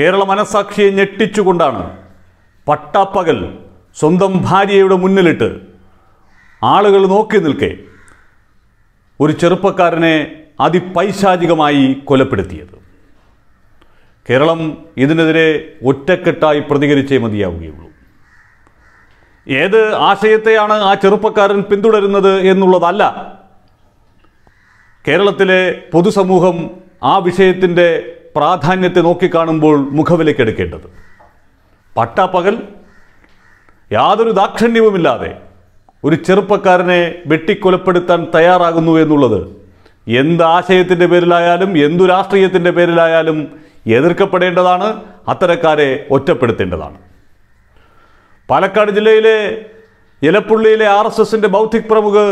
കേരള മനസാക്ഷിയെ ഞെട്ടിച്ചുകൊണ്ടാണ് പട്ടാപ്പകൽ സ്വന്തം ഭാര്യയുടെ മുന്നിലിട്ട് ആളുകൾ നോക്കി നിൽക്കെ ഒരു ചെറുപ്പക്കാരനെ അതിപൈശാചികമായി കൊലപ്പെടുത്തിയത് കേരളം ഇതിനെതിരെ ഒറ്റക്കെട്ടായി പ്രതികരിച്ചേ മതിയാവുകയുള്ളൂ ഏത് ആശയത്തെയാണ് ആ ചെറുപ്പക്കാരൻ പിന്തുടരുന്നത് എന്നുള്ളതല്ല കേരളത്തിലെ പൊതുസമൂഹം ആ വിഷയത്തിൻ്റെ പ്രാധാന്യത്തെ നോക്കിക്കാണുമ്പോൾ എടുക്കേണ്ടത് പട്ടാപ്പകൽ യാതൊരു ദാക്ഷണ്യവുമില്ലാതെ ഒരു ചെറുപ്പക്കാരനെ വെട്ടിക്കൊലപ്പെടുത്താൻ തയ്യാറാകുന്നു എന്നുള്ളത് എന്ത് ആശയത്തിൻ്റെ പേരിലായാലും എന്തു രാഷ്ട്രീയത്തിൻ്റെ പേരിലായാലും എതിർക്കപ്പെടേണ്ടതാണ് അത്തരക്കാരെ ഒറ്റപ്പെടുത്തേണ്ടതാണ് പാലക്കാട് ജില്ലയിലെ ഇലപ്പുള്ളിയിലെ ആർ എസ് എസിൻ്റെ ബൗദ്ധിക് പ്രമുഖ്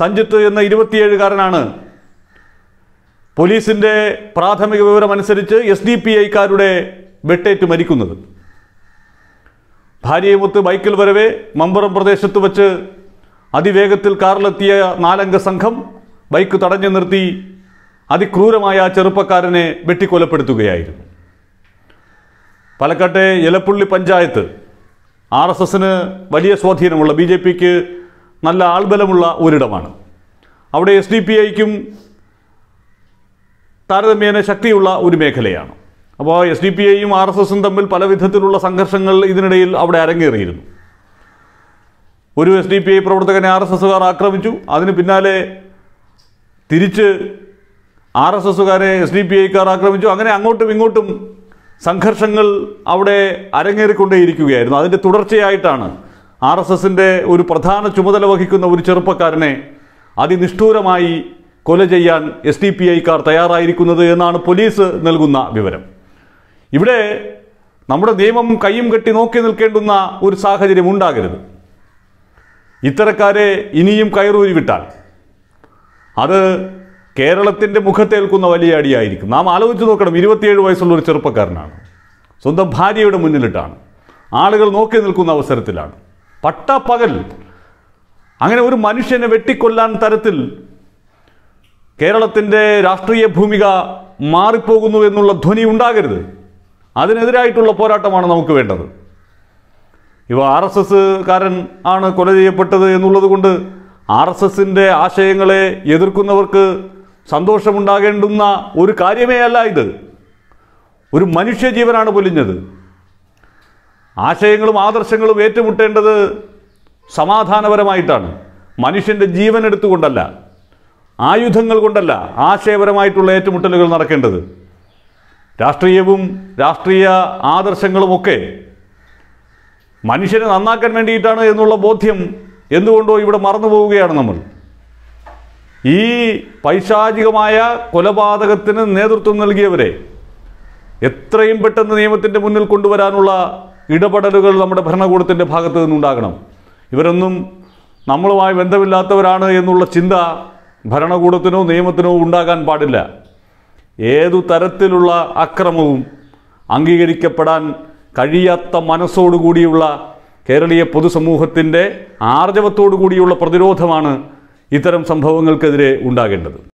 സഞ്ജിത്ത് എന്ന ഇരുപത്തിയേഴുകാരനാണ് പോലീസിന്റെ പ്രാഥമിക വിവരമനുസരിച്ച് എസ് ഡി പി ഐക്കാരുടെ വെട്ടേറ്റ് മരിക്കുന്നത് ഭാര്യയുമൊത്ത് ബൈക്കിൽ വരവേ മമ്പറം പ്രദേശത്ത് വച്ച് അതിവേഗത്തിൽ കാറിലെത്തിയ നാലംഗ സംഘം ബൈക്ക് തടഞ്ഞു നിർത്തി അതിക്രൂരമായ ആ ചെറുപ്പക്കാരനെ വെട്ടിക്കൊലപ്പെടുത്തുകയായിരുന്നു പാലക്കാട്ടെ ഇലപ്പുള്ളി പഞ്ചായത്ത് ആർ എസ് എസിന് വലിയ സ്വാധീനമുള്ള ബി ജെ പിക്ക് നല്ല ആൾബലമുള്ള ഒരിടമാണ് അവിടെ എസ് ഡി പി ഐക്കും താരതമ്യേന ശക്തിയുള്ള ഒരു മേഖലയാണ് അപ്പോൾ എസ് ഡി പി ഐയും ആർ എസ് എസും തമ്മിൽ പല വിധത്തിലുള്ള സംഘർഷങ്ങൾ ഇതിനിടയിൽ അവിടെ അരങ്ങേറിയിരുന്നു ഒരു എസ് ഡി പി ഐ പ്രവർത്തകനെ ആർ എസ് എസുകാർ ആക്രമിച്ചു അതിന് പിന്നാലെ തിരിച്ച് ആർ എസ് എസുകാരെ എസ് ഡി പി ഐക്കാർ ആക്രമിച്ചു അങ്ങനെ അങ്ങോട്ടും ഇങ്ങോട്ടും സംഘർഷങ്ങൾ അവിടെ അരങ്ങേറിക്കൊണ്ടേയിരിക്കുകയായിരുന്നു അതിൻ്റെ തുടർച്ചയായിട്ടാണ് ആർ എസ് എസിൻ്റെ ഒരു പ്രധാന ചുമതല വഹിക്കുന്ന ഒരു ചെറുപ്പക്കാരനെ അതിനിഷ്ഠൂരമായി കൊല ചെയ്യാൻ എസ് ഡി പി ഐക്കാർ തയ്യാറായിരിക്കുന്നത് എന്നാണ് പോലീസ് നൽകുന്ന വിവരം ഇവിടെ നമ്മുടെ നിയമം കൈയും കെട്ടി നോക്കി നിൽക്കേണ്ടുന്ന ഒരു സാഹചര്യം ഉണ്ടാകരുത് ഇത്തരക്കാരെ ഇനിയും കയറൂരി വിട്ടാൽ അത് കേരളത്തിൻ്റെ മുഖത്തേൽക്കുന്ന വലിയ അടിയായിരിക്കും നാം ആലോചിച്ച് നോക്കണം ഇരുപത്തിയേഴ് വയസ്സുള്ള ഒരു ചെറുപ്പക്കാരനാണ് സ്വന്തം ഭാര്യയുടെ മുന്നിലിട്ടാണ് ആളുകൾ നോക്കി നിൽക്കുന്ന അവസരത്തിലാണ് പകൽ അങ്ങനെ ഒരു മനുഷ്യനെ വെട്ടിക്കൊല്ലാൻ തരത്തിൽ കേരളത്തിൻ്റെ രാഷ്ട്രീയ ഭൂമിക മാറിപ്പോകുന്നു എന്നുള്ള ധ്വനി ഉണ്ടാകരുത് അതിനെതിരായിട്ടുള്ള പോരാട്ടമാണ് നമുക്ക് വേണ്ടത് ഇവ ആർ എസ് കാരൻ ആണ് കൊല ചെയ്യപ്പെട്ടത് എന്നുള്ളത് കൊണ്ട് ആർ എസ് എസിൻ്റെ ആശയങ്ങളെ എതിർക്കുന്നവർക്ക് സന്തോഷമുണ്ടാകേണ്ടുന്ന ഒരു കാര്യമേ അല്ല ഇത് ഒരു മനുഷ്യ ജീവനാണ് പൊലിഞ്ഞത് ആശയങ്ങളും ആദർശങ്ങളും ഏറ്റുമുട്ടേണ്ടത് സമാധാനപരമായിട്ടാണ് മനുഷ്യൻ്റെ ജീവൻ എടുത്തുകൊണ്ടല്ല ആയുധങ്ങൾ കൊണ്ടല്ല ആശയപരമായിട്ടുള്ള ഏറ്റുമുട്ടലുകൾ നടക്കേണ്ടത് രാഷ്ട്രീയവും രാഷ്ട്രീയ ആദർശങ്ങളുമൊക്കെ മനുഷ്യനെ നന്നാക്കാൻ വേണ്ടിയിട്ടാണ് എന്നുള്ള ബോധ്യം എന്തുകൊണ്ടോ ഇവിടെ മറന്നു പോവുകയാണ് നമ്മൾ ഈ പൈശാചികമായ കൊലപാതകത്തിന് നേതൃത്വം നൽകിയവരെ എത്രയും പെട്ടെന്ന് നിയമത്തിൻ്റെ മുന്നിൽ കൊണ്ടുവരാനുള്ള ഇടപെടലുകൾ നമ്മുടെ ഭരണകൂടത്തിൻ്റെ ഭാഗത്തു നിന്നുണ്ടാകണം ഇവരൊന്നും നമ്മളുമായി ബന്ധമില്ലാത്തവരാണ് എന്നുള്ള ചിന്ത ഭരണകൂടത്തിനോ നിയമത്തിനോ ഉണ്ടാകാൻ പാടില്ല ഏതു തരത്തിലുള്ള അക്രമവും അംഗീകരിക്കപ്പെടാൻ കഴിയാത്ത മനസ്സോടുകൂടിയുള്ള കേരളീയ പൊതുസമൂഹത്തിൻ്റെ ആർജവത്തോടു കൂടിയുള്ള പ്രതിരോധമാണ് ഇത്തരം സംഭവങ്ങൾക്കെതിരെ ഉണ്ടാകേണ്ടത്